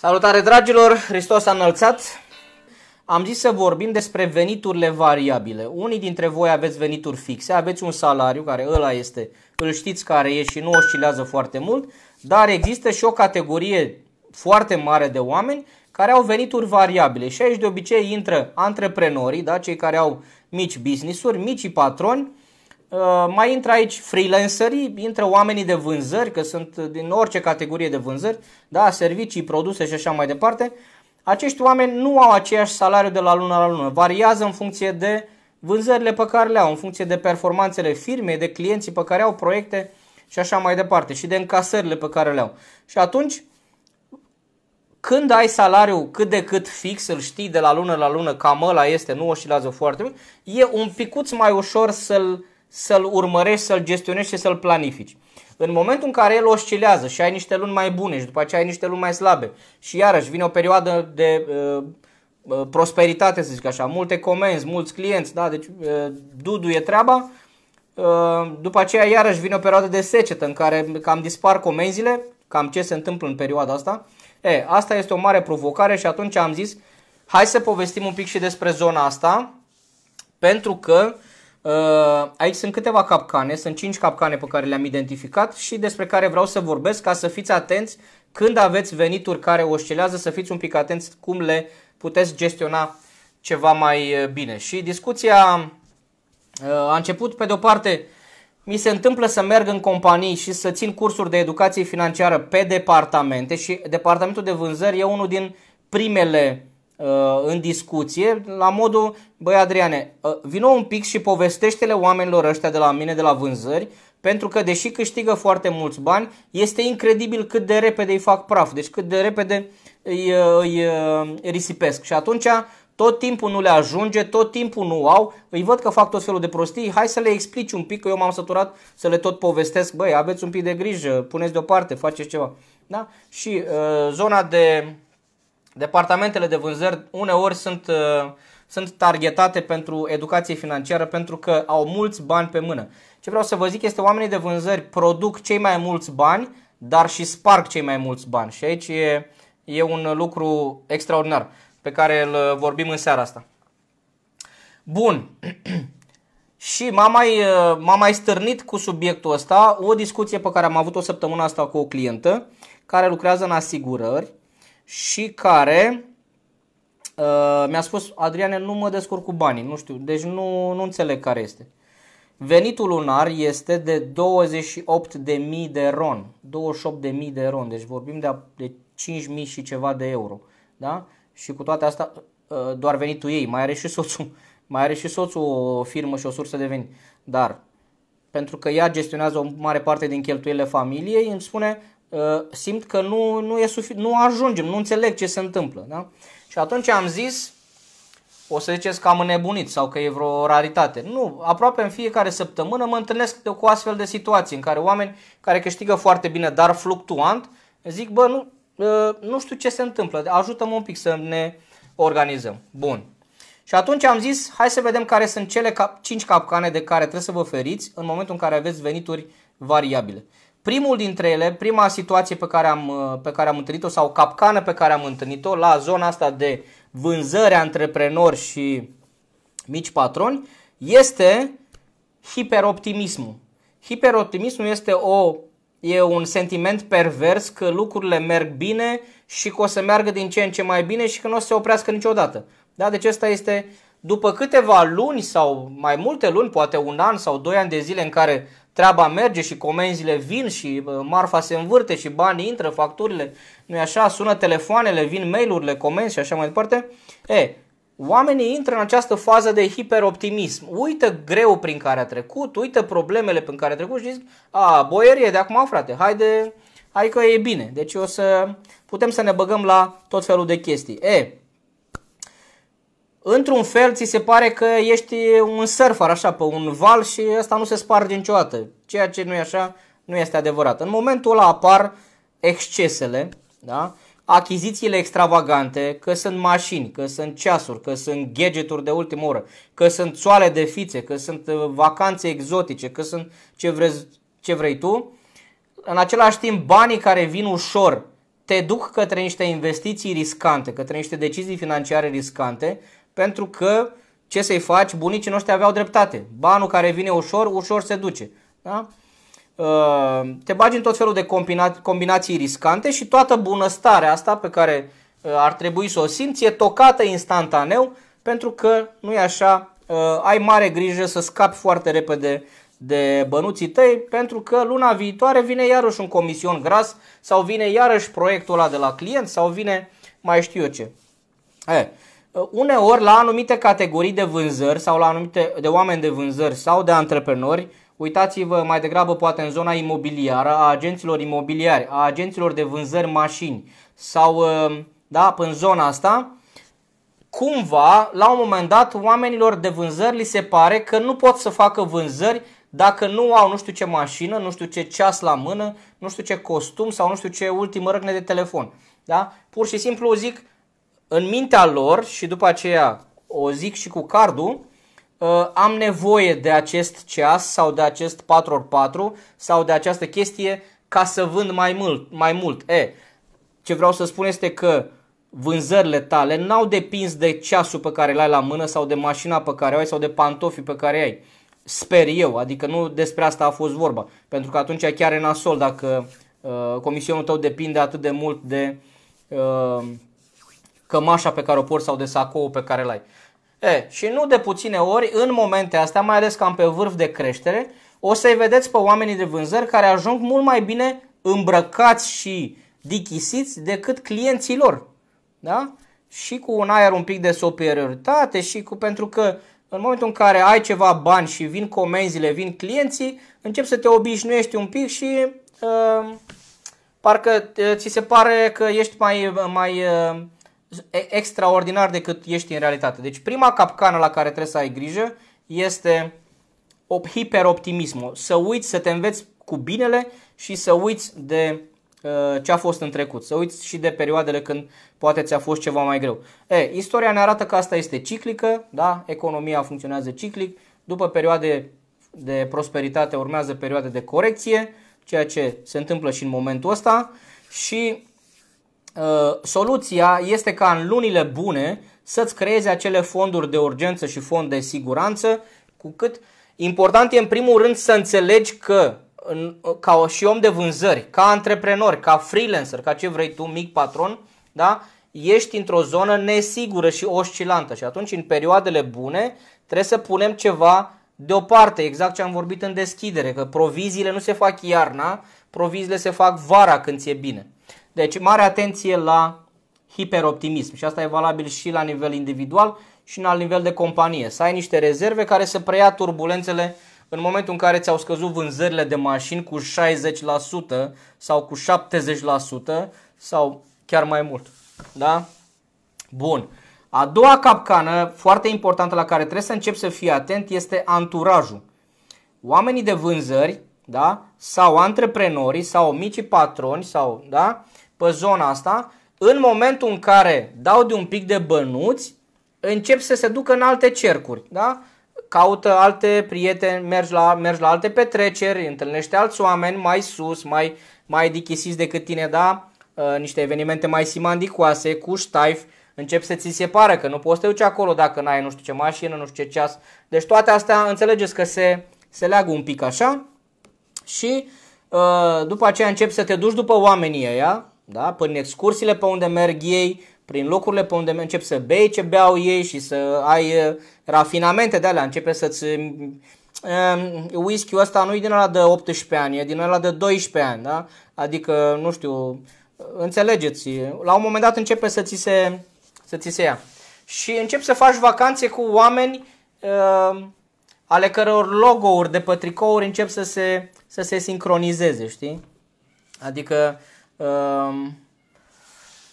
Salutare dragilor, Hristos a înălțat! Am zis să vorbim despre veniturile variabile. Unii dintre voi aveți venituri fixe, aveți un salariu care ăla este, îl știți care e și nu oscilează foarte mult, dar există și o categorie foarte mare de oameni care au venituri variabile și aici de obicei intră antreprenorii, da, cei care au mici business-uri, mici patroni Uh, mai intră aici freelancerii, intră oamenii de vânzări, că sunt din orice categorie de vânzări, da, servicii, produse și așa mai departe. Acești oameni nu au aceeași salariu de la lună la lună, variază în funcție de vânzările pe care le au, în funcție de performanțele firmei, de clienții pe care au proiecte și așa mai departe și de încasările pe care le au. Și atunci, când ai salariu cât de cât fix, îl știi de la lună la lună, cam ăla este, nu oscilează foarte mult, e un picuț mai ușor să-l uh, să-l urmărești, să-l gestionezi și să-l planifici. În momentul în care el oscilează și ai niște luni mai bune și după aceea ai niște luni mai slabe și iarăși vine o perioadă de uh, uh, prosperitate, să zic așa, multe comenzi, mulți clienți, da, deci uh, dudu e treaba, uh, după aceea iarăși vine o perioadă de secetă în care cam dispar comenzile, cam ce se întâmplă în perioada asta, e, asta este o mare provocare și atunci am zis, hai să povestim un pic și despre zona asta, pentru că uh, Uh, aici sunt câteva capcane, sunt 5 capcane pe care le-am identificat și despre care vreau să vorbesc ca să fiți atenți când aveți venituri care oscilează, să fiți un pic atenți cum le puteți gestiona ceva mai uh, bine. Și discuția uh, a început pe de o parte mi se întâmplă să merg în companii și să țin cursuri de educație financiară pe departamente și departamentul de vânzări e unul din primele Uh, în discuție, la modul, băi Adriane, uh, vino un pic și povestește-le oamenilor ăștia de la mine, de la vânzări, pentru că deși câștigă foarte mulți bani, este incredibil cât de repede îi fac praf, deci cât de repede îi, uh, îi, îi risipesc. Și atunci tot timpul nu le ajunge, tot timpul nu au, îi văd că fac tot felul de prostii, hai să le explici un pic, că eu m-am săturat să le tot povestesc, băi, aveți un pic de grijă, puneți deoparte, faceți ceva. Da? Și uh, zona de Departamentele de vânzări uneori sunt, uh, sunt targetate pentru educație financiară pentru că au mulți bani pe mână. Ce vreau să vă zic este oamenii de vânzări produc cei mai mulți bani, dar și sparg cei mai mulți bani. Și aici e, e un lucru extraordinar pe care îl uh, vorbim în seara asta. Bun. Și m-am mai, uh, m-am mai stârnit cu subiectul ăsta o discuție pe care am avut-o săptămână asta cu o clientă care lucrează în asigurări și care uh, mi-a spus, Adriane, nu mă descurc cu banii, nu știu, deci nu, nu înțeleg care este. Venitul lunar este de 28.000 de ron, 28.000 de ron, deci vorbim de, de 5.000 și ceva de euro, da? Și cu toate astea, uh, doar venitul ei, mai are și soțul, mai are și soțul o firmă și o sursă de venit, dar pentru că ea gestionează o mare parte din cheltuielile familiei, îmi spune, Uh, simt că nu, nu, e sufic- nu ajungem, nu înțeleg ce se întâmplă. Da? Și atunci am zis, o să ziceți că am înnebunit sau că e vreo raritate. Nu, aproape în fiecare săptămână mă întâlnesc cu astfel de situații în care oameni care câștigă foarte bine, dar fluctuant, zic, bă, nu, uh, nu știu ce se întâmplă, ajută-mă un pic să ne organizăm. Bun. Și atunci am zis, hai să vedem care sunt cele cap- 5 capcane de care trebuie să vă feriți în momentul în care aveți venituri variabile. Primul dintre ele, prima situație pe care am, uh, pe care am întâlnit-o sau capcană pe care am întâlnit-o la zona asta de vânzări antreprenori și mici patroni este hiperoptimismul. Hiperoptimismul este o e un sentiment pervers că lucrurile merg bine și că o să meargă din ce în ce mai bine și că nu o să se oprească niciodată. Da? Deci asta este după câteva luni sau mai multe luni, poate un an sau doi ani de zile în care treaba merge și comenzile vin și marfa se învârte și banii intră, facturile, nu e așa, sună telefoanele, vin mail-urile, comenzi și așa mai departe. E, oamenii intră în această fază de hiperoptimism. Uită greu prin care a trecut, uită problemele prin care a trecut și zic, a, boierie de acum, frate, haide, hai că e bine. Deci o să putem să ne băgăm la tot felul de chestii. E, într-un fel ți se pare că ești un surfer așa pe un val și ăsta nu se sparge niciodată. Ceea ce nu e așa nu este adevărat. În momentul ăla apar excesele, da? achizițiile extravagante, că sunt mașini, că sunt ceasuri, că sunt gadgeturi de ultimă oră, că sunt țoale de fițe, că sunt uh, vacanțe exotice, că sunt ce vrei, ce vrei tu. În același timp, banii care vin ușor te duc către niște investiții riscante, către niște decizii financiare riscante pentru că ce să-i faci, bunicii noștri aveau dreptate. Banul care vine ușor, ușor se duce. Da? Uh, te bagi în tot felul de combina- combinații riscante și toată bunăstarea asta pe care uh, ar trebui să o simți e tocată instantaneu pentru că nu e așa, uh, ai mare grijă să scapi foarte repede de bănuții tăi pentru că luna viitoare vine iarăși un comision gras sau vine iarăși proiectul ăla de la client sau vine mai știu eu ce. E, Uh, uneori la anumite categorii de vânzări sau la anumite de oameni de vânzări sau de antreprenori, uitați-vă mai degrabă poate în zona imobiliară, a agenților imobiliari, a agenților de vânzări mașini sau uh, da, în zona asta, cumva, la un moment dat, oamenilor de vânzări li se pare că nu pot să facă vânzări dacă nu au nu știu ce mașină, nu știu ce ceas la mână, nu știu ce costum sau nu știu ce ultimă răgne de telefon. Da? Pur și simplu zic, în mintea lor și după aceea o zic și cu cardul, uh, am nevoie de acest ceas sau de acest 4x4 sau de această chestie ca să vând mai mult. Mai mult. E, ce vreau să spun este că vânzările tale n-au depins de ceasul pe care l-ai la mână sau de mașina pe care o ai sau de pantofii pe care ai. Sper eu, adică nu despre asta a fost vorba, pentru că atunci chiar e nasol dacă uh, comisionul tău depinde atât de mult de uh, cămașa pe care o porți sau de sacoul pe care l-ai. E, și nu de puține ori, în momente astea, mai ales cam pe vârf de creștere, o să-i vedeți pe oamenii de vânzări care ajung mult mai bine îmbrăcați și dichisiți decât clienții lor. Da? Și cu un aer un pic de superioritate și cu, pentru că în momentul în care ai ceva bani și vin comenzile, vin clienții, încep să te obișnuiești un pic și uh, parcă uh, ți se pare că ești mai, mai uh, extraordinar decât ești în realitate. Deci prima capcană la care trebuie să ai grijă este hiperoptimismul. Să uiți, să te înveți cu binele și să uiți de uh, ce a fost în trecut, să uiți și de perioadele când poate ți-a fost ceva mai greu. E, istoria ne arată că asta este ciclică, da? economia funcționează ciclic, după perioade de prosperitate urmează perioade de corecție, ceea ce se întâmplă și în momentul ăsta și Uh, soluția este ca în lunile bune să-ți creezi acele fonduri de urgență și fond de siguranță, cu cât important e în primul rând să înțelegi că uh, ca și om de vânzări, ca antreprenor, ca freelancer, ca ce vrei tu, mic patron, da? ești într-o zonă nesigură și oscilantă și atunci în perioadele bune trebuie să punem ceva deoparte, exact ce am vorbit în deschidere, că proviziile nu se fac iarna, proviziile se fac vara când ți-e bine. Deci mare atenție la hiperoptimism și asta e valabil și la nivel individual și la nivel de companie. Să ai niște rezerve care să preia turbulențele în momentul în care ți-au scăzut vânzările de mașini cu 60% sau cu 70% sau chiar mai mult. Da? Bun. A doua capcană foarte importantă la care trebuie să încep să fii atent este anturajul. Oamenii de vânzări, da? Sau antreprenorii sau micii patroni sau, da? pe zona asta, în momentul în care dau de un pic de bănuți, încep să se ducă în alte cercuri, da? Caută alte prieteni, mergi la, mergi la alte petreceri, întâlnește alți oameni mai sus, mai, mai dichisiți decât tine, da? Uh, niște evenimente mai simandicoase, cu ștaif, încep să ți se pară că nu poți să te duci acolo dacă n-ai nu știu ce mașină, nu știu ce ceas. Deci toate astea înțelegeți că se, se leagă un pic așa și uh, după aceea încep să te duci după oamenii ăia, da? prin excursiile pe unde merg ei, prin locurile pe unde încep să bei ce beau ei și să ai uh, rafinamente de alea, începe să-ți... Uh, whisky-ul ăsta nu e din ăla de 18 ani, e din ăla de 12 ani, da? Adică, nu știu, înțelegeți, la un moment dat începe să ți se, să ți se ia. Și încep să faci vacanțe cu oameni uh, ale căror logo-uri de pe tricouri încep să se, să se sincronizeze, știi? Adică uh, Ehm,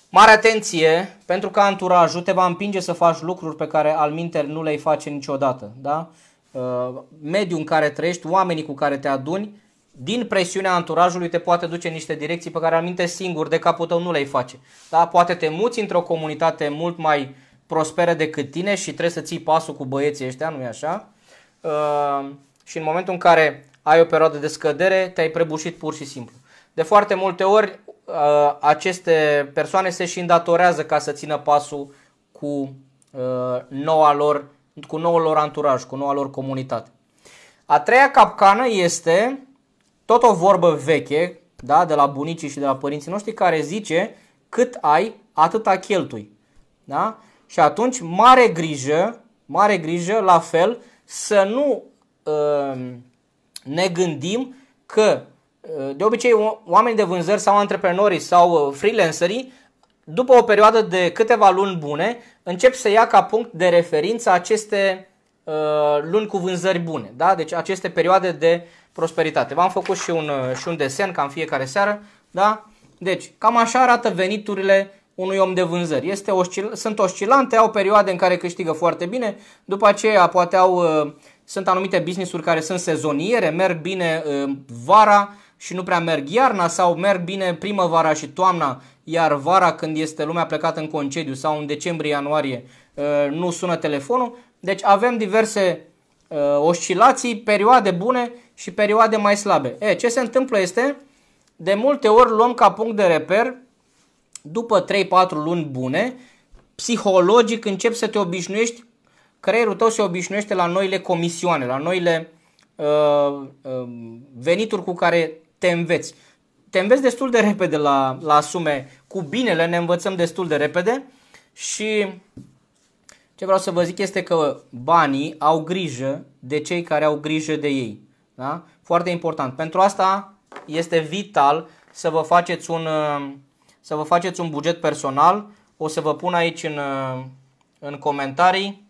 mare atenție, pentru că anturajul te va împinge să faci lucruri pe care al minter nu le-ai face niciodată. Da? Ehm, mediul în care trăiești, oamenii cu care te aduni, din presiunea anturajului te poate duce în niște direcții pe care al minte singur de capul tău nu le-ai face. Da? Poate te muți într-o comunitate mult mai prosperă decât tine și trebuie să ții pasul cu băieții ăștia, nu-i așa? Uh, și în momentul în care ai o perioadă de scădere, te-ai prăbușit pur și simplu. De foarte multe ori, Uh, aceste persoane se și îndatorează ca să țină pasul cu uh, noua lor, cu noul lor anturaj, cu noua lor comunitate. A treia capcană este tot o vorbă veche, da, de la bunicii și de la părinții noștri, care zice cât ai, atâta cheltui. Da? Și atunci, mare grijă, mare grijă, la fel, să nu uh, ne gândim că de obicei, oamenii de vânzări sau antreprenorii sau uh, freelancerii, după o perioadă de câteva luni bune, încep să ia ca punct de referință aceste uh, luni cu vânzări bune. Da? Deci aceste perioade de prosperitate. V-am făcut și un, uh, și un desen, cam fiecare seară. Da? Deci, cam așa arată veniturile unui om de vânzări. Este oscil- sunt oscilante, au perioade în care câștigă foarte bine, după aceea poate au, sunt anumite business-uri care sunt sezoniere, merg bine vara, și nu prea merg iarna sau merg bine primăvara și toamna, iar vara când este lumea plecată în concediu sau în decembrie-ianuarie uh, nu sună telefonul. Deci avem diverse uh, oscilații, perioade bune și perioade mai slabe. E, ce se întâmplă este, de multe ori luăm ca punct de reper, după 3-4 luni bune, psihologic începi să te obișnuiești, creierul tău se obișnuiește la noile comisioane, la noile uh, uh, venituri cu care te înveți. Te înveți destul de repede la, la sume. Cu binele ne învățăm destul de repede și ce vreau să vă zic este că banii au grijă de cei care au grijă de ei. Da? Foarte important. Pentru asta este vital să vă faceți un, să vă faceți un buget personal. O să vă pun aici în, în comentarii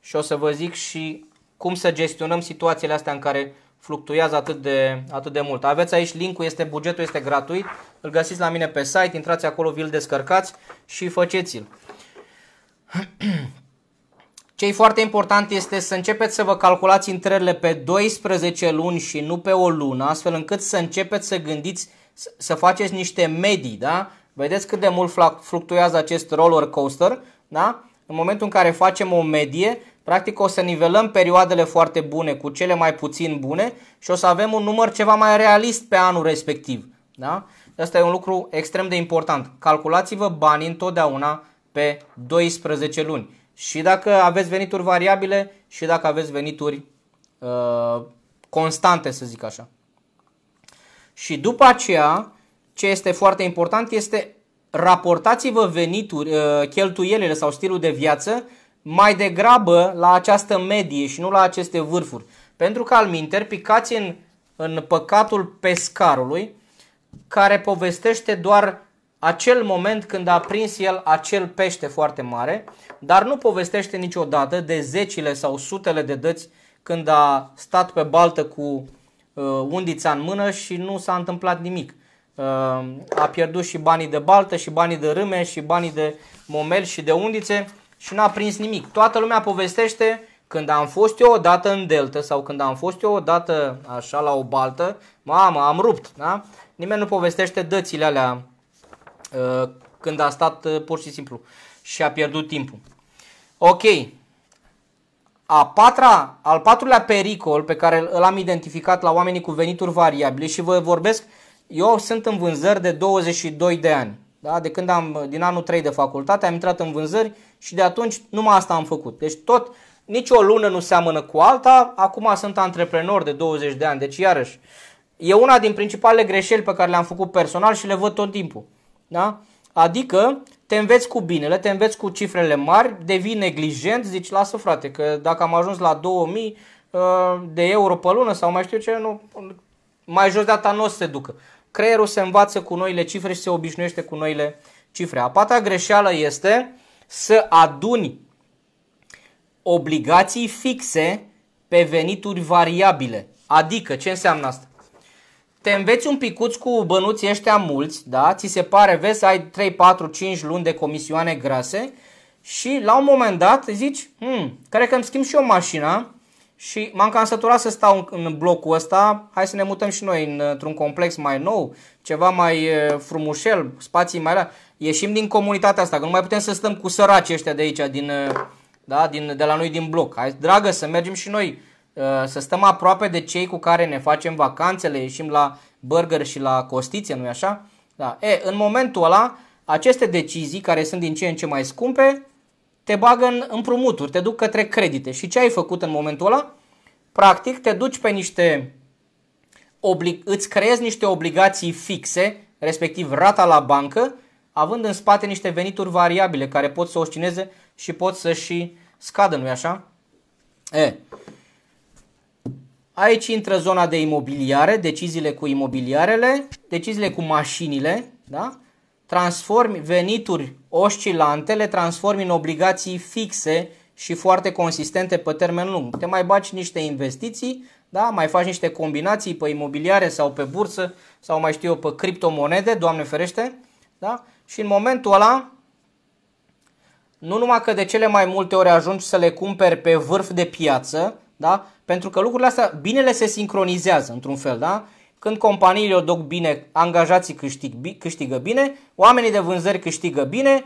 și o să vă zic și cum să gestionăm situațiile astea în care fluctuează atât de, atât de mult. Aveți aici linkul, este bugetul este gratuit, îl găsiți la mine pe site, intrați acolo, vi-l descărcați și faceți-l. Ce e foarte important este să începeți să vă calculați intrările pe 12 luni și nu pe o lună, astfel încât să începeți să gândiți să faceți niște medii, da? Vedeți cât de mult fluctuează acest roller coaster, da? În momentul în care facem o medie, Practic o să nivelăm perioadele foarte bune cu cele mai puțin bune și o să avem un număr ceva mai realist pe anul respectiv. Da? Asta e un lucru extrem de important. Calculați-vă banii întotdeauna pe 12 luni. Și dacă aveți venituri variabile și dacă aveți venituri uh, constante, să zic așa. Și după aceea, ce este foarte important este raportați-vă venituri, uh, cheltuielile sau stilul de viață mai degrabă la această medie și nu la aceste vârfuri. Pentru că alminter picați în, în păcatul pescarului care povestește doar acel moment când a prins el acel pește foarte mare, dar nu povestește niciodată de zecile sau sutele de dăți când a stat pe baltă cu uh, undița în mână și nu s-a întâmplat nimic. Uh, a pierdut și banii de baltă, și banii de râme, și banii de momel și de undițe și n-a prins nimic. Toată lumea povestește când am fost eu odată în delta sau când am fost eu odată așa la o baltă, mamă, am rupt, da? Nimeni nu povestește dățile alea uh, când a stat uh, pur și simplu și a pierdut timpul. Ok, a patra, al patrulea pericol pe care l-am identificat la oamenii cu venituri variabile și vă vorbesc, eu sunt în vânzări de 22 de ani. Da? De când am, din anul 3 de facultate, am intrat în vânzări și de atunci numai asta am făcut. Deci tot, nici o lună nu seamănă cu alta, acum sunt antreprenor de 20 de ani, deci iarăși, e una din principalele greșeli pe care le-am făcut personal și le văd tot timpul. Da? Adică te înveți cu binele, te înveți cu cifrele mari, devii neglijent, zici lasă frate că dacă am ajuns la 2000 ă, de euro pe lună sau mai știu ce, nu, mai jos de asta nu o să se ducă creierul se învață cu noile cifre și se obișnuiește cu noile cifre. A patra greșeală este să aduni obligații fixe pe venituri variabile. Adică, ce înseamnă asta? Te înveți un picuț cu bănuții ăștia mulți, da? Ți se pare, vezi, ai 3, 4, 5 luni de comisioane grase și la un moment dat zici, hmm, cred că îmi schimb și eu mașina și m-am cam săturat să stau în blocul ăsta, hai să ne mutăm și noi într-un complex mai nou, ceva mai frumușel, spații mai la... Ieșim din comunitatea asta, că nu mai putem să stăm cu săraci ăștia de aici, din, da, din, de la noi din bloc. Hai, dragă, să mergem și noi, să stăm aproape de cei cu care ne facem vacanțele, ieșim la burger și la costițe, nu-i așa? Da. E, în momentul ăla, aceste decizii, care sunt din ce în ce mai scumpe, te bagă în împrumuturi, te duc către credite. Și ce ai făcut în momentul ăla? Practic te duci pe niște, obli- îți creezi niște obligații fixe, respectiv rata la bancă, având în spate niște venituri variabile care pot să oscineze și pot să și scadă, nu-i așa? E. Aici intră zona de imobiliare, deciziile cu imobiliarele, deciziile cu mașinile, da? transformi venituri oscilante le transformi în obligații fixe și foarte consistente pe termen lung. Te mai baci niște investiții, da? mai faci niște combinații pe imobiliare sau pe bursă sau mai știu eu pe criptomonede, Doamne ferește, da? și în momentul ăla nu numai că de cele mai multe ori ajungi să le cumperi pe vârf de piață, da? pentru că lucrurile astea, binele se sincronizează într-un fel, da? Când companiile o duc bine, angajații câștig, câștigă bine, oamenii de vânzări câștigă bine,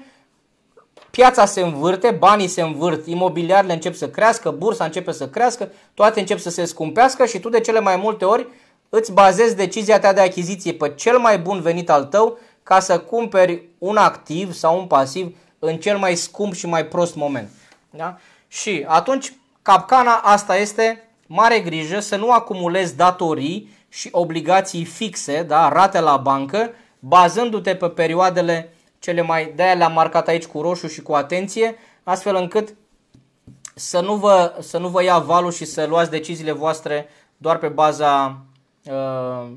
piața se învârte, banii se învârt, imobiliarele încep să crească, bursa începe să crească, toate încep să se scumpească și tu de cele mai multe ori îți bazezi decizia ta de achiziție pe cel mai bun venit al tău ca să cumperi un activ sau un pasiv în cel mai scump și mai prost moment. Da? Și atunci capcana asta este mare grijă să nu acumulezi datorii și obligații fixe, da, rate la bancă, bazându-te pe perioadele cele mai, de le-am marcat aici cu roșu și cu atenție, astfel încât să nu vă, să nu vă ia valul și să luați deciziile voastre doar pe baza uh,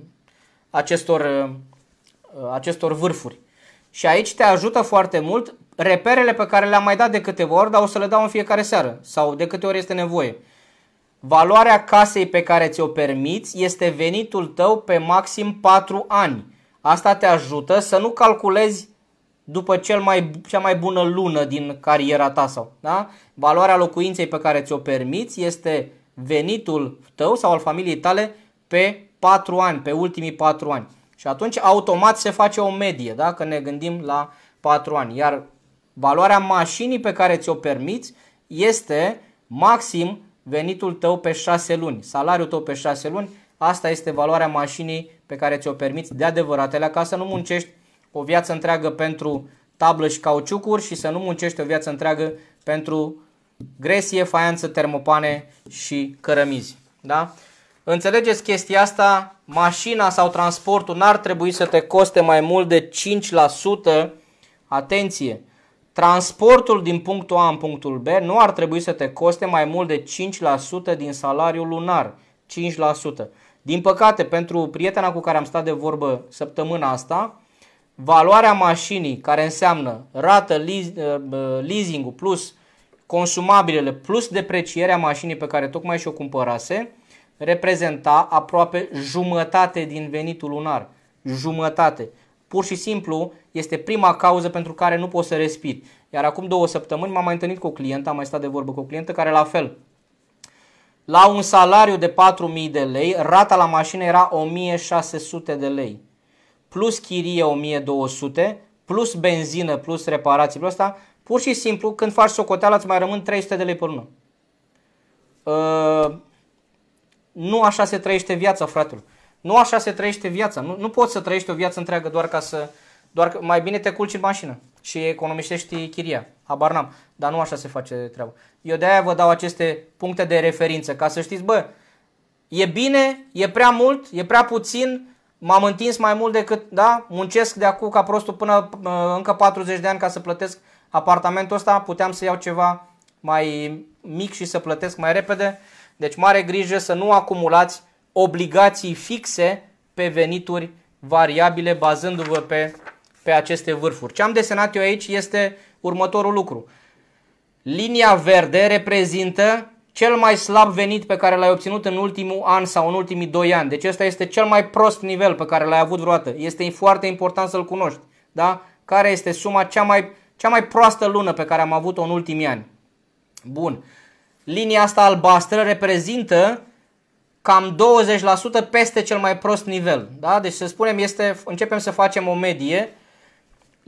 acestor, uh, acestor vârfuri. Și aici te ajută foarte mult reperele pe care le-am mai dat de câteva ori, dar o să le dau în fiecare seară sau de câte ori este nevoie. Uh, Valoarea casei pe care ți-o permiți este venitul tău pe maxim 4 ani. Asta te ajută să nu calculezi după cel mai, cea mai bună lună din cariera ta. Sau, da? Valoarea locuinței pe care ți-o permiți este venitul tău sau al familiei tale pe 4 ani, pe ultimii 4 ani. Și atunci automat se face o medie, da? ne gândim la 4 ani. Iar valoarea mașinii pe care ți-o permiți este maxim venitul tău pe 6 luni, salariul tău pe 6 luni, asta este valoarea mașinii pe care ți-o permiți de adevărat, Alea ca să nu muncești o viață întreagă pentru tablă și cauciucuri și să nu muncești o viață întreagă pentru gresie, faianță, termopane și cărămizi. Da? Înțelegeți chestia asta? Mașina sau transportul n-ar trebui să te coste mai mult de 5%, atenție, Transportul din punctul A în punctul B nu ar trebui să te coste mai mult de 5% din salariul lunar. 5%. Din păcate, pentru prietena cu care am stat de vorbă săptămâna asta, valoarea mașinii, care înseamnă rată, eh, leasing plus consumabilele, plus deprecierea mașinii pe care tocmai și-o cumpărase, reprezenta aproape jumătate din venitul lunar. Jumătate. Pur și simplu, este prima cauză pentru care nu pot să respir. Iar acum două săptămâni m-am mai întâlnit cu o clientă, am mai stat de vorbă cu o clientă care la fel, la un salariu de 4.000 de lei, rata la mașină era 1.600 de lei, plus chirie 1.200, plus benzină, plus reparații, plus asta, pur și simplu când faci socoteala îți mai rămân 300 de lei pe lună. Uh, nu așa se trăiește viața, fratele. Nu așa se trăiește viața. Nu, nu poți să trăiești o viață întreagă doar ca să, doar că mai bine te culci în mașină și economisești chiria. Habar n-am. Dar nu așa se face treaba. Eu de-aia vă dau aceste puncte de referință ca să știți, bă, e bine, e prea mult, e prea puțin, m-am întins mai mult decât, da, muncesc de acum ca prostul până uh, încă 40 de ani ca să plătesc apartamentul ăsta, puteam să iau ceva mai mic și să plătesc mai repede. Deci mare grijă să nu acumulați obligații fixe pe venituri variabile bazându-vă pe pe aceste vârfuri. Ce am desenat eu aici este următorul lucru. Linia verde reprezintă cel mai slab venit pe care l-ai obținut în ultimul an sau în ultimii 2 ani. Deci ăsta este cel mai prost nivel pe care l-ai avut vreodată. Este foarte important să-l cunoști. Da? Care este suma cea mai, cea mai proastă lună pe care am avut-o în ultimii ani. Bun. Linia asta albastră reprezintă cam 20% peste cel mai prost nivel. Da? Deci să spunem, este, începem să facem o medie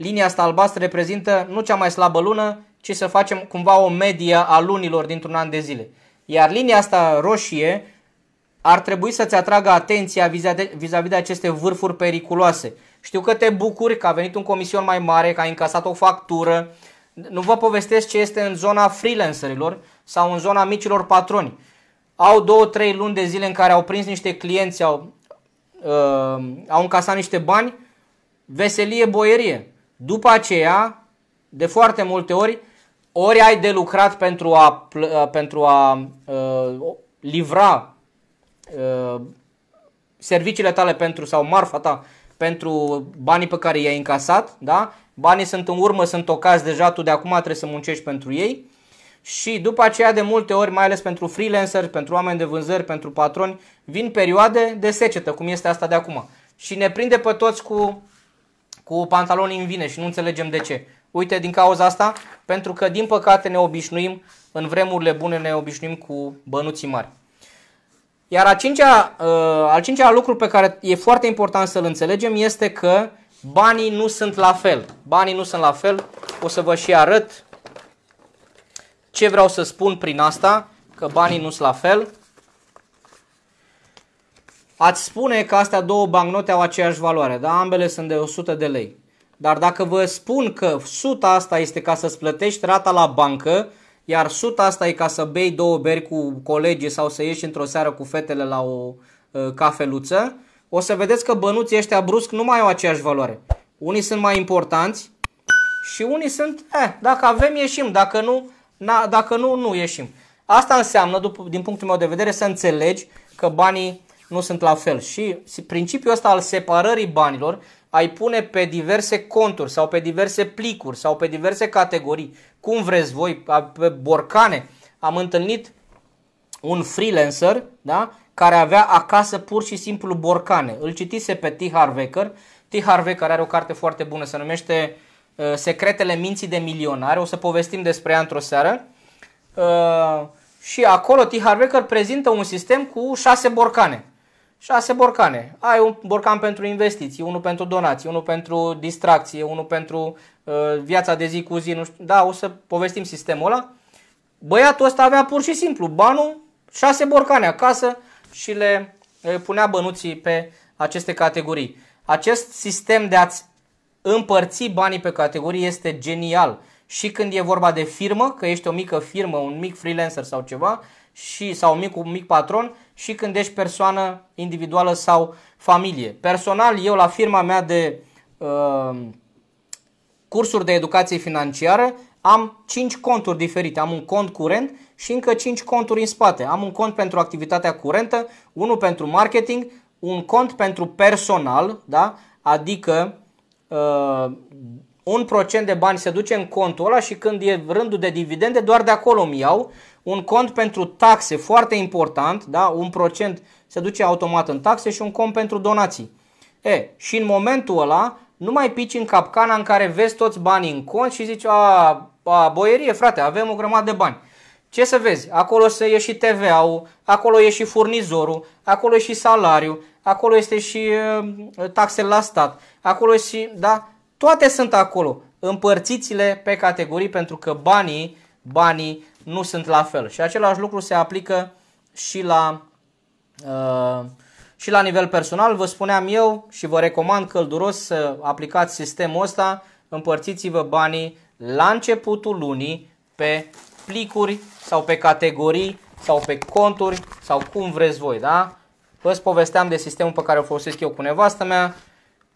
linia asta albastră reprezintă nu cea mai slabă lună, ci să facem cumva o medie a lunilor dintr-un an de zile. Iar linia asta roșie ar trebui să-ți atragă atenția vis-a-vis de aceste vârfuri periculoase. Știu că te bucuri că a venit un comision mai mare, că ai încasat o factură. Nu vă povestesc ce este în zona freelancerilor sau în zona micilor patroni. Au două, trei luni de zile în care au prins niște clienți, au, uh, au încasat niște bani, veselie, boierie. După aceea, de foarte multe ori, ori ai de lucrat pentru a, uh, pentru a uh, livra uh, serviciile tale pentru sau marfa ta pentru banii pe care i-ai încasat, da? Banii sunt în urmă, sunt ocazi deja, tu de acum trebuie să muncești pentru ei. Și după aceea de multe ori, mai ales pentru freelancer, pentru oameni de vânzări, pentru patroni, vin perioade de secetă, cum este asta de acum. Și ne prinde pe toți cu cu pantaloni în vine și nu înțelegem de ce. Uite, din cauza asta, pentru că din păcate ne obișnuim, în vremurile bune ne obișnuim cu bănuții mari. Iar a cincea, uh, al cincea lucru pe care e foarte important să-l înțelegem este că banii nu sunt la fel. Banii nu sunt la fel. O să vă și arăt ce vreau să spun prin asta, că banii nu sunt la fel ați spune că astea două bancnote au aceeași valoare, dar ambele sunt de 100 de lei. Dar dacă vă spun că suta asta este ca să-ți plătești rata la bancă, iar suta asta e ca să bei două beri cu colegii sau să ieși într-o seară cu fetele la o uh, cafeluță, o să vedeți că bănuții ăștia brusc nu mai au aceeași valoare. Unii sunt mai importanți și unii sunt, eh, dacă avem ieșim, dacă nu, na, dacă nu, nu ieșim. Asta înseamnă, după, din punctul meu de vedere, să înțelegi că banii nu sunt la fel. Și principiul ăsta al separării banilor ai pune pe diverse conturi sau pe diverse plicuri sau pe diverse categorii, cum vreți voi, pe borcane. Am întâlnit un freelancer da? care avea acasă pur și simplu borcane. Îl citise pe T. Harvecker. T. Harvecker are o carte foarte bună, se numește uh, Secretele minții de milionare. O să povestim despre ea într-o seară. Uh, și acolo T. Harvecker prezintă un sistem cu șase borcane șase borcane. Ai un borcan pentru investiții, unul pentru donații, unul pentru distracție, unul pentru uh, viața de zi cu zi. Nu știu. Da, o să povestim sistemul ăla. Băiatul ăsta avea pur și simplu banul, șase borcane acasă și le, uh, punea bănuții pe aceste categorii. Acest sistem de a-ți împărți banii pe categorii este genial. Și când e vorba de firmă, că ești o mică firmă, un mic freelancer sau ceva, și, sau un mic, un mic patron, și când ești persoană individuală sau familie. Personal, eu la firma mea de uh, cursuri de educație financiară am 5 conturi diferite. Am un cont curent și încă 5 conturi în spate. Am un cont pentru activitatea curentă, unul pentru marketing, un cont pentru personal, da? adică uh, un procent de bani se duce în contul ăla și când e rândul de dividende, doar de acolo îmi iau un cont pentru taxe foarte important, da? un procent se duce automat în taxe și un cont pentru donații. E, și în momentul ăla nu mai pici în capcana în care vezi toți banii în cont și zici, a, a boierie frate, avem o grămadă de bani. Ce să vezi? Acolo se e și TVA-ul, acolo e și furnizorul, acolo e și salariul, acolo este și taxele la stat, acolo e și, da, toate sunt acolo. Împărțiți-le pe categorii pentru că banii, banii nu sunt la fel. Și același lucru se aplică și la, uh, și la nivel personal. Vă spuneam eu și vă recomand călduros să aplicați sistemul ăsta. Împărțiți-vă banii la începutul lunii pe plicuri sau pe categorii sau pe conturi sau cum vreți voi, da? Vă povesteam de sistemul pe care o folosesc eu cu nevastă mea.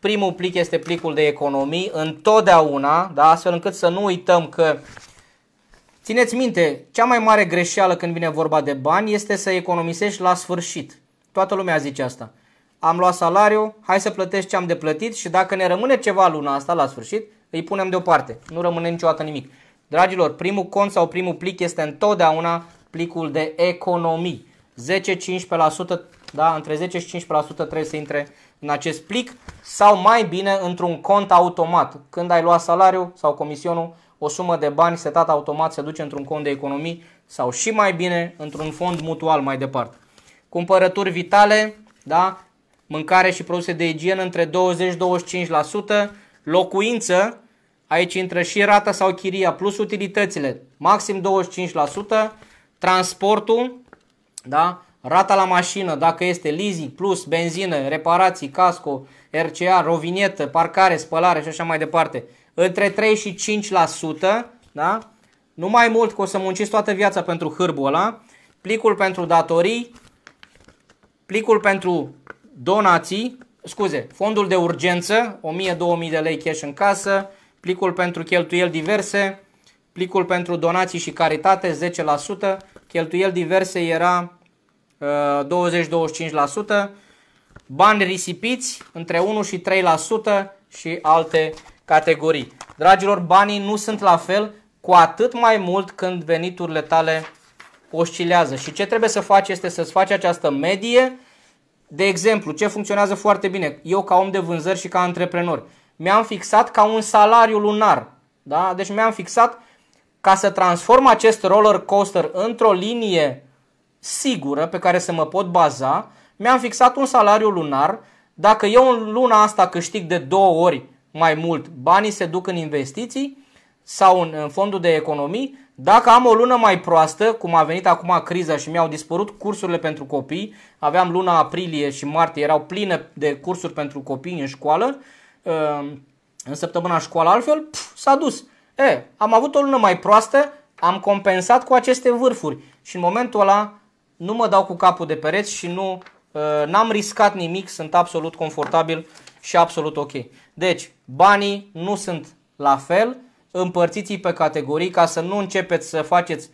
Primul plic este plicul de economii, întotdeauna, da? astfel încât să nu uităm că Țineți minte, cea mai mare greșeală când vine vorba de bani este să economisești la sfârșit. Toată lumea zice asta. Am luat salariu, hai să plătești ce am de plătit și dacă ne rămâne ceva luna asta la sfârșit, îi punem deoparte. Nu rămâne niciodată nimic. Dragilor, primul cont sau primul plic este întotdeauna plicul de economii. 10-15%, da, între 10 și 15% trebuie să intre în acest plic sau mai bine într-un cont automat. Când ai luat salariu sau comisionul, o sumă de bani setată automat se duce într-un cont de economii sau și mai bine într-un fond mutual mai departe. Cumpărături vitale, da? mâncare și produse de igienă între 20-25%, locuință, aici intră și rata sau chiria plus utilitățile, maxim 25%, transportul, da? rata la mașină, dacă este leasing plus benzină, reparații, casco, RCA, rovinietă, parcare, spălare și așa mai departe, între 3 și 5%, da? Nu mai mult, că o să munciți toată viața pentru hârbul ăla. Plicul pentru datorii, plicul pentru donații, scuze, fondul de urgență, 1000-2000 de lei cash în casă, plicul pentru cheltuieli diverse, plicul pentru donații și caritate 10%, cheltuieli diverse era uh, 20-25%, bani risipiți între 1 și 3% și alte categorii. Dragilor, banii nu sunt la fel, cu atât mai mult când veniturile tale oscilează. Și ce trebuie să faci este să-ți faci această medie. De exemplu, ce funcționează foarte bine, eu ca om de vânzări și ca antreprenor, mi-am fixat ca un salariu lunar. Da? Deci mi-am fixat ca să transform acest roller coaster într-o linie sigură pe care să mă pot baza, mi-am fixat un salariu lunar. Dacă eu în luna asta câștig de două ori mai mult, banii se duc în investiții sau în, în fondul de economii. Dacă am o lună mai proastă, cum a venit acum criza și mi-au dispărut cursurile pentru copii, aveam luna aprilie și martie, erau pline de cursuri pentru copii în școală, uh, în săptămâna școală altfel, pf, s-a dus. E, am avut o lună mai proastă, am compensat cu aceste vârfuri și în momentul ăla nu mă dau cu capul de pereți și nu uh, n-am riscat nimic, sunt absolut confortabil și absolut ok. Deci, banii nu sunt la fel, împărțiți pe categorii ca să nu începeți să faceți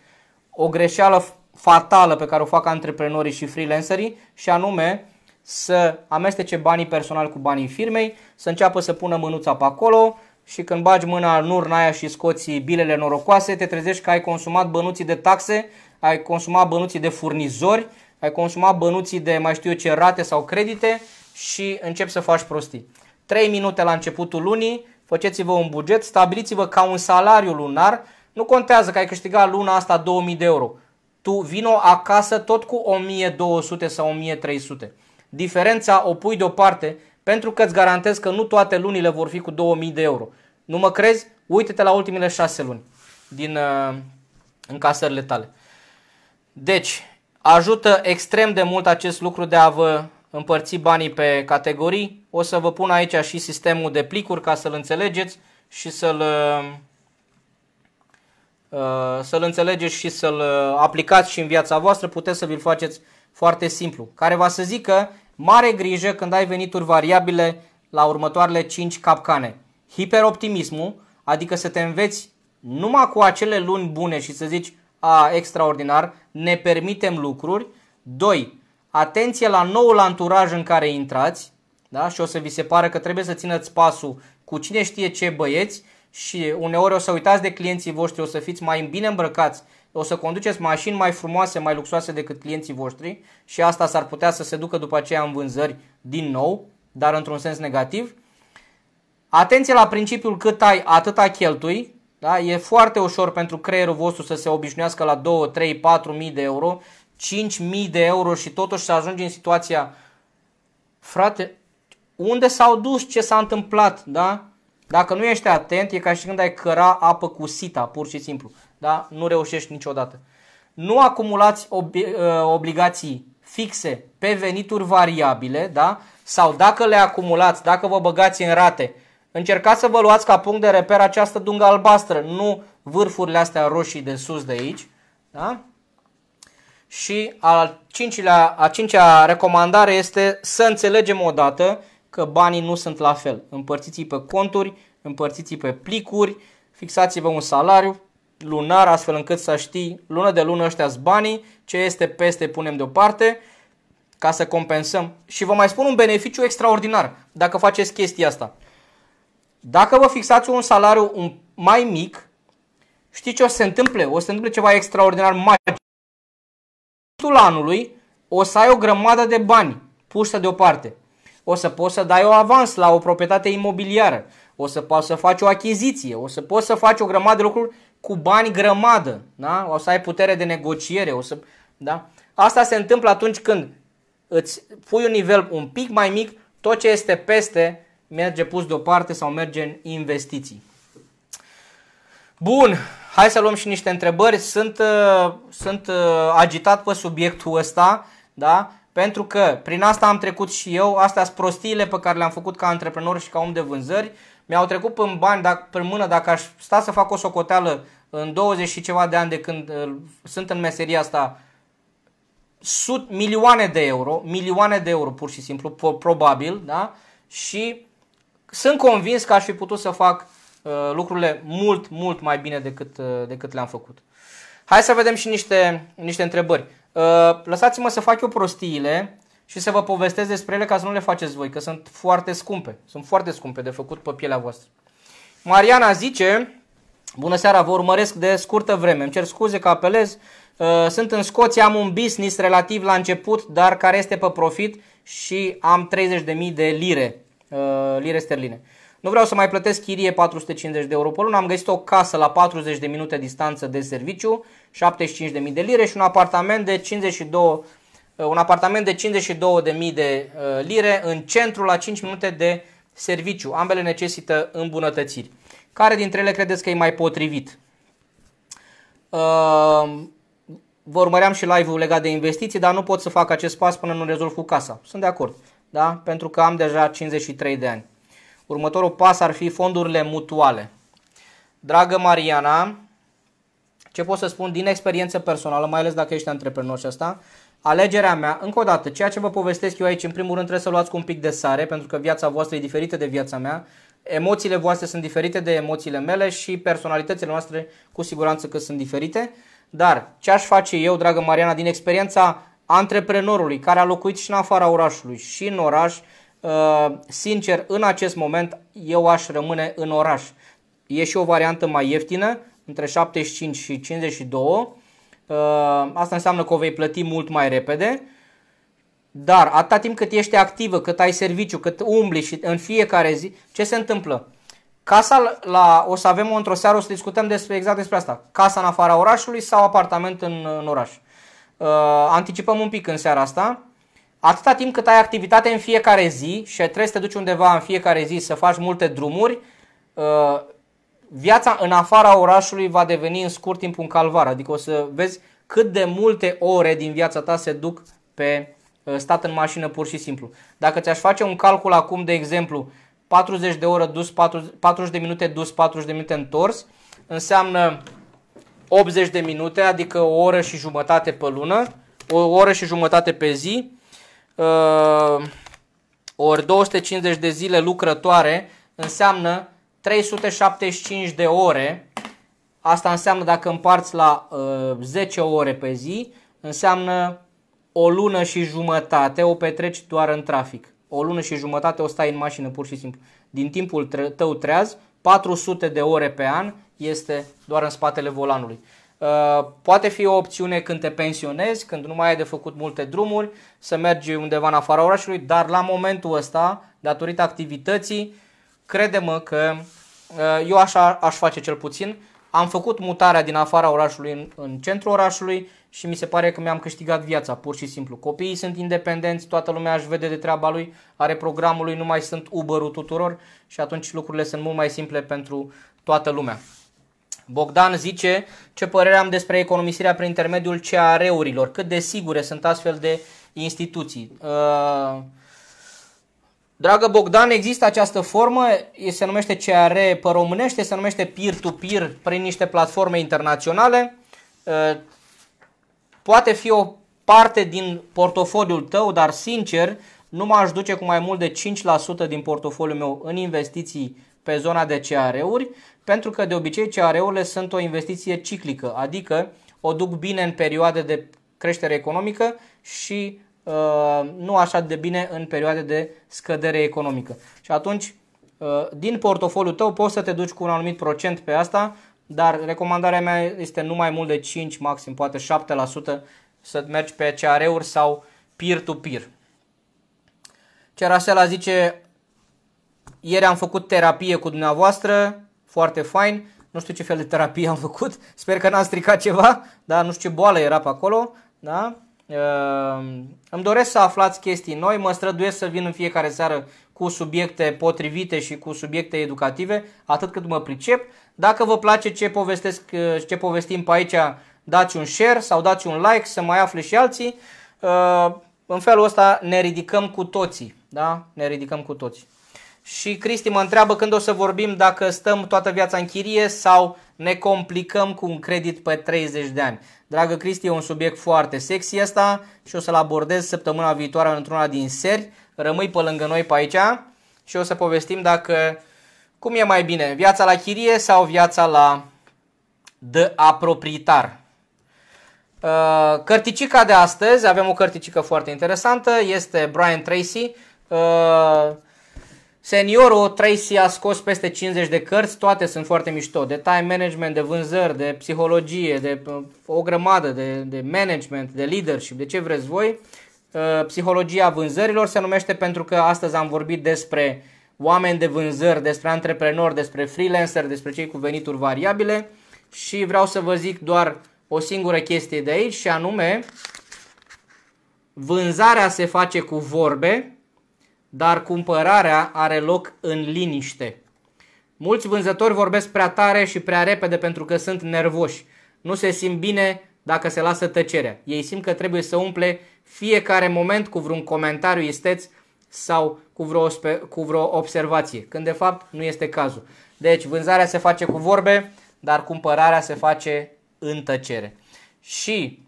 o greșeală fatală pe care o fac antreprenorii și freelancerii și anume să amestece banii personal cu banii firmei, să înceapă să pună mânuța pe acolo și când bagi mâna în urna aia și scoți bilele norocoase, te trezești că ai consumat bănuții de taxe, ai consumat bănuții de furnizori, ai consumat bănuții de mai știu eu ce rate sau credite și începi să faci prostii. 3 minute la începutul lunii, faceți-vă un buget, stabiliți-vă ca un salariu lunar, nu contează că ai câștigat luna asta 2000 de euro. Tu vino acasă tot cu 1200 sau 1300. Diferența o pui deoparte pentru că îți garantez că nu toate lunile vor fi cu 2000 de euro. Nu mă crezi? Uite-te la ultimele 6 luni din uh, încasările tale. Deci, ajută extrem de mult acest lucru de a vă împărți banii pe categorii. O să vă pun aici și sistemul de plicuri ca să-l înțelegeți și să-l uh, să-l înțelegeți și să-l uh, aplicați și în viața voastră, puteți să vi-l faceți foarte simplu, care va să zică mare grijă când ai venituri variabile la următoarele 5 capcane. Hiperoptimismul, adică să te înveți numai cu acele luni bune și să zici a, extraordinar, ne permitem lucruri. 2 atenție la noul anturaj în care intrați da? și o să vi se pare că trebuie să țineți pasul cu cine știe ce băieți și uneori o să uitați de clienții voștri, o să fiți mai bine îmbrăcați, o să conduceți mașini mai frumoase, mai luxoase decât clienții voștri și asta s-ar putea să se ducă după aceea în vânzări din nou, dar într-un sens negativ. Atenție la principiul cât ai, atâta cheltui. Da? E foarte ușor pentru creierul vostru să se obișnuiască la 2, 3, 4 mii de euro 5.000 de euro și totuși să ajungi în situația, frate, unde s-au dus, ce s-a întâmplat, da? Dacă nu ești atent, e ca și când ai căra apă cu sita, pur și simplu, da? Nu reușești niciodată. Nu acumulați ob- uh, obligații fixe pe venituri variabile, da? Sau dacă le acumulați, dacă vă băgați în rate, încercați să vă luați ca punct de reper această dungă albastră, nu vârfurile astea roșii de sus de aici, da? Și al cincilea, a cincea recomandare este să înțelegem odată că banii nu sunt la fel. Împărțiți-i pe conturi, împărțiți-i pe plicuri, fixați-vă un salariu lunar astfel încât să știi lună de lună ăștia banii, ce este peste punem deoparte ca să compensăm. Și vă mai spun un beneficiu extraordinar dacă faceți chestia asta. Dacă vă fixați un salariu mai mic, știți ce o să se întâmple? O să se întâmple ceva extraordinar magic anului o să ai o grămadă de bani pusă deoparte. O să poți să dai o avans la o proprietate imobiliară, o să poți să faci o achiziție, o să poți să faci o grămadă de lucruri cu bani grămadă, da? o să ai putere de negociere, o să, da? Asta se întâmplă atunci când îți pui un nivel un pic mai mic, tot ce este peste merge pus deoparte sau merge în investiții. Bun, Hai să luăm și niște întrebări. Sunt, uh, sunt uh, agitat pe subiectul ăsta, da? Pentru că prin asta am trecut și eu, astea sunt prostiile pe care le-am făcut ca antreprenor și ca om de vânzări. Mi-au trecut în bani, dacă, pe mână, dacă aș sta să fac o socoteală în 20 și ceva de ani de când uh, sunt în meseria asta, sut, milioane de euro, milioane de euro pur și simplu, probabil, da? Și sunt convins că aș fi putut să fac Uh, lucrurile mult, mult mai bine decât, uh, decât le-am făcut. Hai să vedem și niște, niște întrebări. Uh, lăsați-mă să fac eu prostiile și să vă povestesc despre ele ca să nu le faceți voi, că sunt foarte scumpe. Sunt foarte scumpe de făcut pe pielea voastră. Mariana zice, bună seara, vă urmăresc de scurtă vreme. Îmi cer scuze că apelez. Sunt în Scoția, am un business relativ la început, dar care este pe profit și am 30.000 de lire, lire sterline. Nu vreau să mai plătesc chirie 450 de euro pe lună, am găsit o casă la 40 de minute distanță de serviciu, 75.000 de lire și un apartament de 52 uh, un apartament de 52.000 de uh, lire în centru la 5 minute de serviciu. Ambele necesită îmbunătățiri. Care dintre ele credeți că e mai potrivit? Uh, vă urmăream și live-ul legat de investiții, dar nu pot să fac acest pas până nu rezolv cu casa. Sunt de acord, da? pentru că am deja 53 de ani. Următorul pas ar fi fondurile mutuale. Dragă Mariana, ce pot să spun din experiență personală, mai ales dacă ești antreprenor și asta, alegerea mea, încă o dată, ceea ce vă povestesc eu aici, în primul rând trebuie să luați cu un pic de sare, pentru că viața voastră e diferită de viața mea, emoțiile voastre sunt diferite de emoțiile mele și personalitățile noastre cu siguranță că sunt diferite, dar ce aș face eu, dragă Mariana, din experiența antreprenorului care a locuit și în afara orașului și în oraș, Uh, sincer, în acest moment eu aș rămâne în oraș. E și o variantă mai ieftină, între 75 și 52. Uh, asta înseamnă că o vei plăti mult mai repede. Dar atâta timp cât ești activă, cât ai serviciu, cât umbli și în fiecare zi, ce se întâmplă? Casa la, o să avem într-o seară, o să discutăm despre, exact despre asta. Casa în afara orașului sau apartament în, în oraș. Uh, anticipăm un pic în seara asta. Atâta timp cât ai activitate în fiecare zi și trebuie să te duci undeva în fiecare zi să faci multe drumuri, uh, viața în afara orașului va deveni în scurt timp un calvar. Adică o să vezi cât de multe ore din viața ta se duc pe uh, stat în mașină pur și simplu. Dacă ți-aș face un calcul acum, de exemplu, 40 de ore dus, 40, 40 de minute dus, 40 de minute întors, înseamnă 80 de minute, adică o oră și jumătate pe lună, o oră și jumătate pe zi, uh, ori 250 de zile lucrătoare înseamnă 375 de ore. Asta înseamnă dacă împarți la uh, 10 ore pe zi, înseamnă o lună și jumătate o petreci doar în trafic. O lună și jumătate o stai în mașină pur și simplu. Din timpul tău treaz, 400 de ore pe an este doar în spatele volanului. Uh, poate fi o opțiune când te pensionezi, când nu mai ai de făcut multe drumuri, să mergi undeva în afara orașului, dar la momentul ăsta, datorită activității, credem că uh, eu așa aș face cel puțin. Am făcut mutarea din afara orașului în, în centrul orașului și mi se pare că mi-am câștigat viața, pur și simplu. Copiii sunt independenți, toată lumea își vede de treaba lui, are programul lui, nu mai sunt uber tuturor și atunci lucrurile sunt mult mai simple pentru toată lumea. Bogdan zice ce părere am despre economisirea prin intermediul CAR-urilor, cât de sigure sunt astfel de instituții. Uh, Dragă Bogdan, există această formă, se numește CAR pe românește, se numește peer-to-peer prin niște platforme internaționale. Uh, poate fi o parte din portofoliul tău, dar sincer, nu m-aș duce cu mai mult de 5% din portofoliul meu în investiții pe zona de CAR-uri pentru că de obicei CRE-urile sunt o investiție ciclică, adică o duc bine în perioade de creștere economică și uh, nu așa de bine în perioade de scădere economică. Și atunci, uh, din portofoliul tău poți să te duci cu un anumit procent pe asta, dar recomandarea mea este nu mai mult de 5, maxim poate 7% să mergi pe CRE-uri sau peer-to-peer. Cerasela zice, ieri am făcut terapie cu dumneavoastră, foarte fain, nu știu ce fel de terapie am făcut, sper că n-am stricat ceva, da, nu știu ce boală era pe acolo, da, Uh, îmi doresc să aflați chestii noi, mă străduiesc să vin în fiecare seară cu subiecte potrivite și cu subiecte educative, atât cât mă pricep. Dacă vă place ce povestesc, ce povestim pe aici, dați un share sau dați un like să mai afle și alții. Uh, în felul ăsta ne ridicăm cu toții, da? Ne ridicăm cu toții. Și Cristi mă întreabă când o să vorbim dacă stăm toată viața în chirie sau ne complicăm cu un credit pe 30 de ani. Dragă Cristi, e un subiect foarte sexy ăsta și o să-l abordez săptămâna viitoare într-una din seri. Rămâi pe lângă noi pe aici și o să povestim dacă cum e mai bine, viața la chirie sau viața la de aproprietar. Uh, cărticica de astăzi, avem o cărticică foarte interesantă, este Brian Tracy, uh, Seniorul Tracy a scos peste 50 de cărți, toate sunt foarte mișto, de time management, de vânzări, de psihologie, de uh, o grămadă, de, de management, de leadership, de ce vreți voi. Uh, psihologia vânzărilor se numește pentru că astăzi am vorbit despre oameni de vânzări, despre antreprenori, despre freelancer, despre cei cu venituri variabile și vreau să vă zic doar o singură chestie de aici și anume vânzarea se face cu vorbe, dar cumpărarea are loc în liniște. Mulți vânzători vorbesc prea tare și prea repede pentru că sunt nervoși. Nu se simt bine dacă se lasă tăcerea. Ei simt că trebuie să umple fiecare moment cu vreun comentariu isteț sau cu vreo, cu vreo observație, când de fapt nu este cazul. Deci vânzarea se face cu vorbe, dar cumpărarea se face în tăcere. Și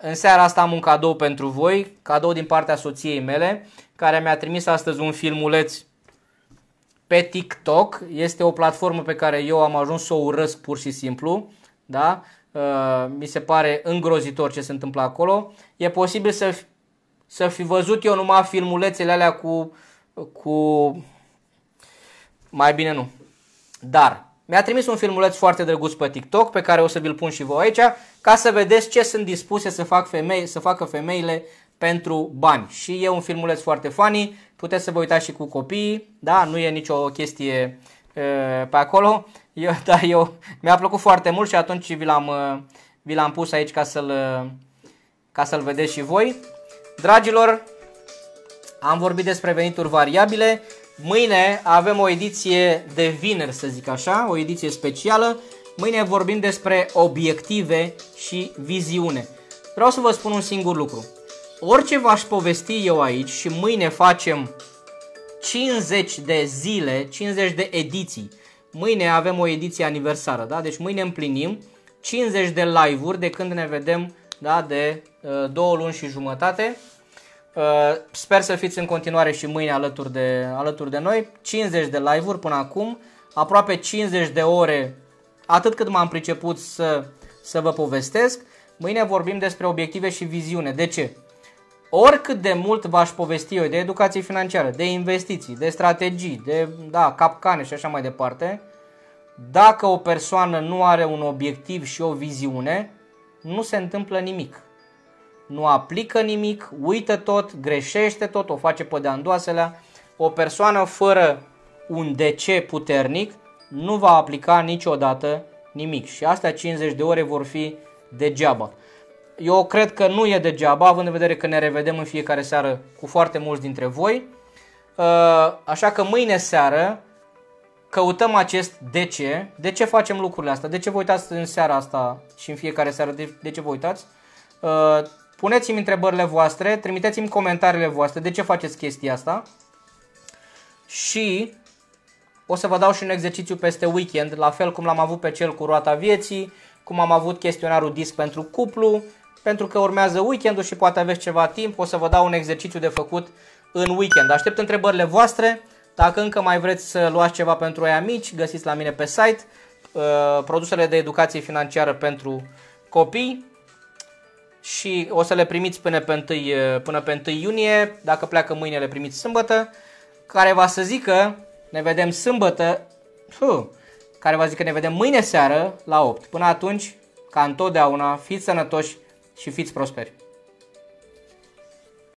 în seara asta am un cadou pentru voi, cadou din partea soției mele care mi-a trimis astăzi un filmuleț pe TikTok. Este o platformă pe care eu am ajuns să o urăsc pur și simplu. Da? Uh, mi se pare îngrozitor ce se întâmplă acolo. E posibil să fi, să fi văzut eu numai filmulețele alea cu, cu... Mai bine nu. Dar mi-a trimis un filmuleț foarte drăguț pe TikTok pe care o să vi-l pun și voi aici ca să vedeți ce sunt dispuse să, fac femei, să facă femeile pentru bani. Și e un filmuleț foarte funny, puteți să vă uitați și cu copiii, da, nu e nicio chestie e, pe acolo. Eu, da, eu, mi-a plăcut foarte mult și atunci vi l-am, uh, vi l-am pus aici ca să-l, ca să-l vedeți și voi. Dragilor, am vorbit despre venituri variabile. Mâine avem o ediție de vineri, să zic așa, o ediție specială. Mâine vorbim despre obiective și viziune. Vreau să vă spun un singur lucru orice v-aș povesti eu aici și mâine facem 50 de zile, 50 de ediții. Mâine avem o ediție aniversară, da? Deci mâine împlinim 50 de live-uri de când ne vedem da, de uh, două luni și jumătate. Uh, sper să fiți în continuare și mâine alături de, alături de noi. 50 de live-uri până acum, aproape 50 de ore, atât cât m-am priceput să, să vă povestesc. Mâine vorbim despre obiective și viziune. De ce? oricât de mult v-aș povesti eu de educație financiară, de investiții, de strategii, de da, capcane și așa mai departe, dacă o persoană nu are un obiectiv și o viziune, nu se întâmplă nimic. Nu aplică nimic, uită tot, greșește tot, o face pe de O persoană fără un de ce puternic nu va aplica niciodată nimic și astea 50 de ore vor fi degeaba eu cred că nu e degeaba, având în vedere că ne revedem în fiecare seară cu foarte mulți dintre voi. Uh, așa că mâine seară căutăm acest de ce, de ce facem lucrurile astea, de ce vă uitați în seara asta și în fiecare seară, de, ce vă uitați. Uh, puneți-mi întrebările voastre, trimiteți-mi comentariile voastre, de ce faceți chestia asta. Și o să vă dau și un exercițiu peste weekend, la fel cum l-am avut pe cel cu roata vieții, cum am avut chestionarul disc pentru cuplu, pentru că urmează weekendul și poate aveți ceva timp, o să vă dau un exercițiu de făcut în weekend. Aștept întrebările voastre, dacă încă mai vreți să luați ceva pentru ei mici, găsiți la mine pe site uh, produsele de educație financiară pentru copii și o să le primiți până pe 1, uh, până pe 1 iunie, dacă pleacă mâine le primiți sâmbătă, care va să zică ne vedem sâmbătă, puh, care va zică ne vedem mâine seară la 8. Până atunci, ca întotdeauna, fiți sănătoși, și fiți prosperi!